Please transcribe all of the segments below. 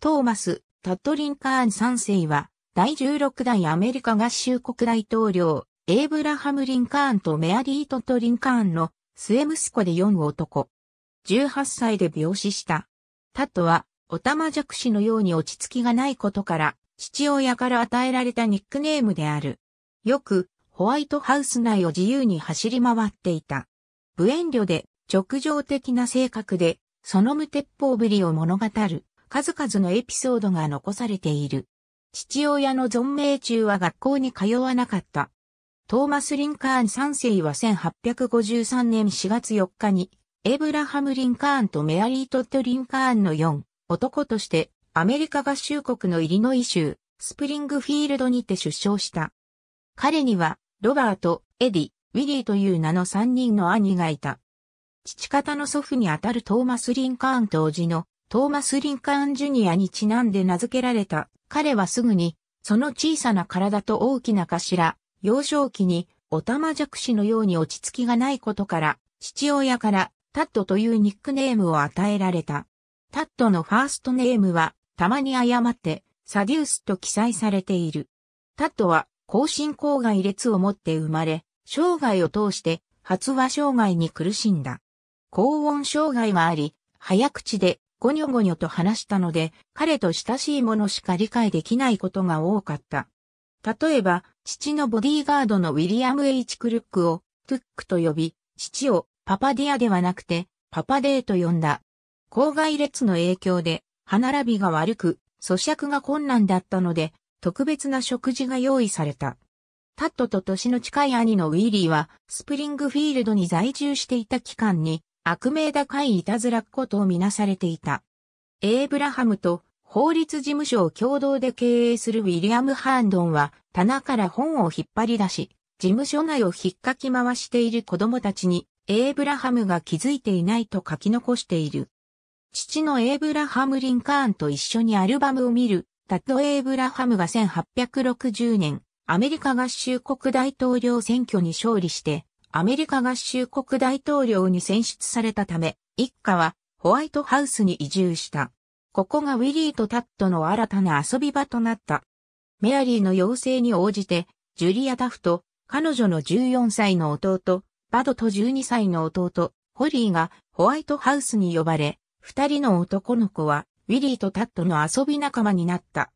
トーマス・タッリンカーン3世は、第16代アメリカ合衆国大統領、エイブラハム・リンカーンとメアリー・トトリンカーンの末息子で4男。18歳で病死した。タッは、オタマジャクシのように落ち着きがないことから、父親から与えられたニックネームである。よく、ホワイトハウス内を自由に走り回っていた。無遠慮で、直情的な性格で、その無鉄砲ぶりを物語る。数々のエピソードが残されている。父親の存命中は学校に通わなかった。トーマス・リンカーン3世は1853年4月4日に、エブラハム・リンカーンとメアリー・トッド・リンカーンの4男として、アメリカ合衆国のイリノイ州、スプリングフィールドにて出生した。彼には、ロバート、エディ、ウィリーという名の3人の兄がいた。父方の祖父にあたるトーマス・リンカーン当時のトーマス・リンカーン・ジュニアにちなんで名付けられた。彼はすぐに、その小さな体と大きな頭、幼少期に、おたまじゃくしのように落ち着きがないことから、父親からタットというニックネームを与えられた。タットのファーストネームは、たまに誤って、サデュースと記載されている。タットは、後進郊外列を持って生まれ、生涯を通して、発話障害に苦しんだ。高音障害があり、早口でごにょごにょと話したので、彼と親しいものしか理解できないことが多かった。例えば、父のボディーガードのウィリアム・ H・ クルックを、トゥックと呼び、父をパパディアではなくて、パパデーと呼んだ。郊外列の影響で、歯並びが悪く、咀嚼が困難だったので、特別な食事が用意された。タットと年の近い兄のウィリーは、スプリングフィールドに在住していた期間に、悪名高いいたずらっ子とみなされていた。エイブラハムと法律事務所を共同で経営するウィリアム・ハーンドンは棚から本を引っ張り出し、事務所内を引っかき回している子供たちにエイブラハムが気づいていないと書き残している。父のエイブラハム・リンカーンと一緒にアルバムを見る、タッド・エイブラハムが1860年、アメリカ合衆国大統領選挙に勝利して、アメリカ合衆国大統領に選出されたため、一家はホワイトハウスに移住した。ここがウィリーとタッドの新たな遊び場となった。メアリーの要請に応じて、ジュリア・タフと、彼女の14歳の弟、バドと12歳の弟、ホリーがホワイトハウスに呼ばれ、二人の男の子はウィリーとタッドの遊び仲間になった。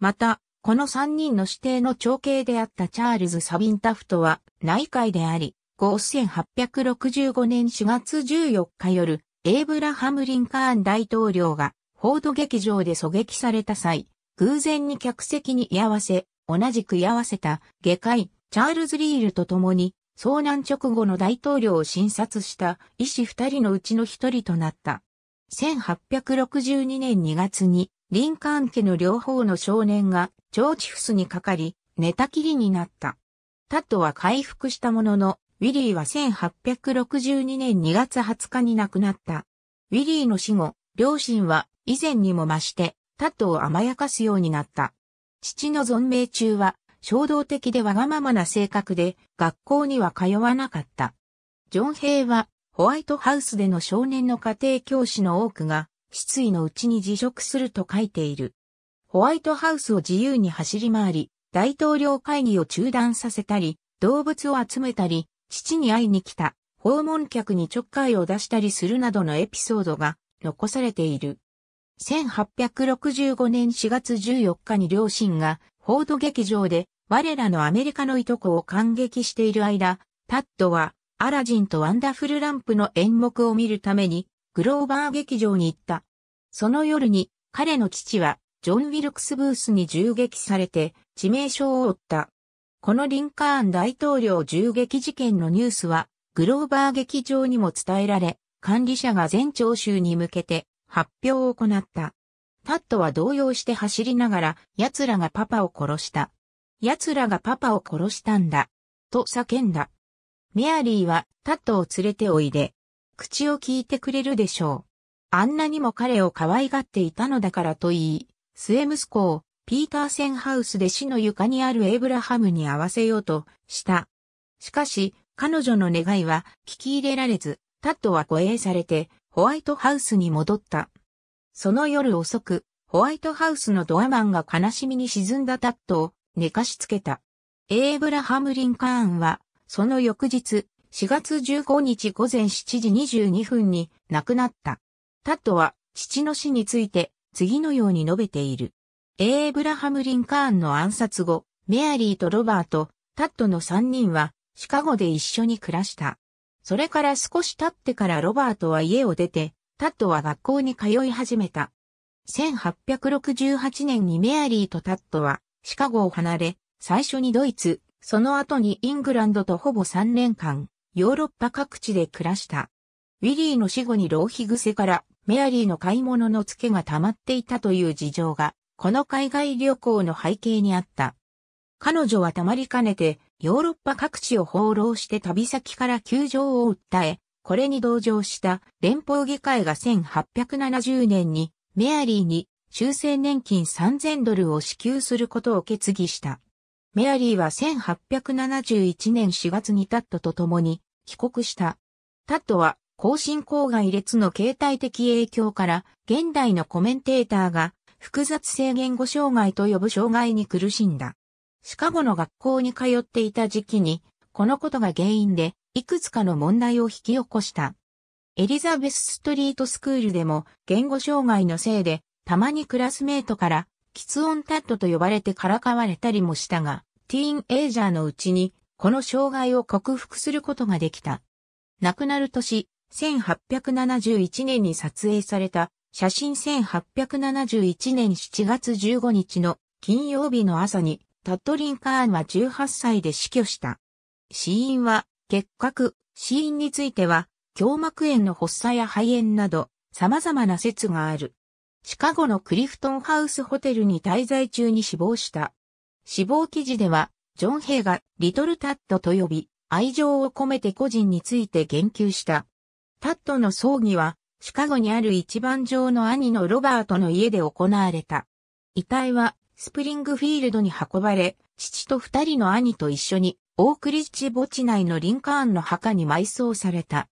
また、この三人の指定の長兄であったチャールズ・サビンタフトは内海であり、5865年4月14日夜、エイブラハム・リンカーン大統領がフォード劇場で狙撃された際、偶然に客席に居合わせ、同じく居合わせた下界、チャールズ・リールと共に、遭難直後の大統領を診察した医師二人のうちの一人となった。1862年2月に、リンカーン家の両方の少年が腸チフスにかかり、寝たきりになった。タッドは回復したものの、ウィリーは1862年2月20日に亡くなった。ウィリーの死後、両親は以前にも増して、タッドを甘やかすようになった。父の存命中は、衝動的でわがままな性格で、学校には通わなかった。ジョン・ヘイは、ホワイトハウスでの少年の家庭教師の多くが、失意のうちに辞職すると書いている。ホワイトハウスを自由に走り回り、大統領会議を中断させたり、動物を集めたり、父に会いに来た、訪問客にちょっかいを出したりするなどのエピソードが残されている。1865年4月14日に両親がフォード劇場で我らのアメリカのいとこを感激している間、タッドはアラジンとワンダフルランプの演目を見るためにグローバー劇場に行った。その夜に彼の父はジョン・ウィルクス・ブースに銃撃されて致命傷を負った。このリンカーン大統領銃撃事件のニュースは、グローバー劇場にも伝えられ、管理者が全聴衆に向けて発表を行った。タットは動揺して走りながら、奴らがパパを殺した。奴らがパパを殺したんだ。と叫んだ。メアリーはタットを連れておいで。口を聞いてくれるでしょう。あんなにも彼を可愛がっていたのだからと言い、末息子をピーターセンハウスで死の床にあるエイブラハムに会わせようとした。しかし、彼女の願いは聞き入れられず、タッドは護衛されてホワイトハウスに戻った。その夜遅く、ホワイトハウスのドアマンが悲しみに沈んだタッドを寝かしつけた。エイブラハム・リンカーンは、その翌日、4月15日午前7時22分に亡くなった。タッドは父の死について次のように述べている。エイブラハム・リンカーンの暗殺後、メアリーとロバート、タッドの3人はシカゴで一緒に暮らした。それから少し経ってからロバートは家を出て、タッドは学校に通い始めた。1868年にメアリーとタッドはシカゴを離れ、最初にドイツ、その後にイングランドとほぼ3年間、ヨーロッパ各地で暮らした。ウィリーの死後に浪費癖からメアリーの買い物の付けが溜まっていたという事情が、この海外旅行の背景にあった。彼女はたまりかねて、ヨーロッパ各地を放浪して旅先から窮状を訴え、これに同情した連邦議会が1870年にメアリーに修正年金3000ドルを支給することを決議した。メアリーは1871年4月にタットと共に帰国した。タットは後進郊外列の形態的影響から、現代のコメンテーターが、複雑性言語障害と呼ぶ障害に苦しんだ。シカゴの学校に通っていた時期に、このことが原因で、いくつかの問題を引き起こした。エリザベスストリートスクールでも、言語障害のせいで、たまにクラスメートから、喫音タッドと呼ばれてからかわれたりもしたが、ティーンエイジャーのうちに、この障害を克服することができた。亡くなる年、1871年に撮影された写真1871年7月15日の金曜日の朝にタッドリン・カーンは18歳で死去した。死因は結核、死因については胸膜炎の発作や肺炎など様々な説がある。シカゴのクリフトンハウスホテルに滞在中に死亡した。死亡記事ではジョン・ヘイがリトル・タッドと呼び愛情を込めて個人について言及した。タッドの葬儀は、シカゴにある一番上の兄のロバートの家で行われた。遺体は、スプリングフィールドに運ばれ、父と二人の兄と一緒に、オークリッチ墓地内のリンカーンの墓に埋葬された。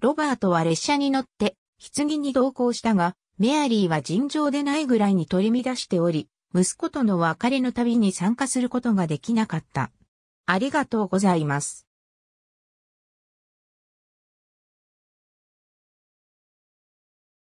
ロバートは列車に乗って、棺に同行したが、メアリーは尋常でないぐらいに取り乱しており、息子との別れの旅に参加することができなかった。ありがとうございます。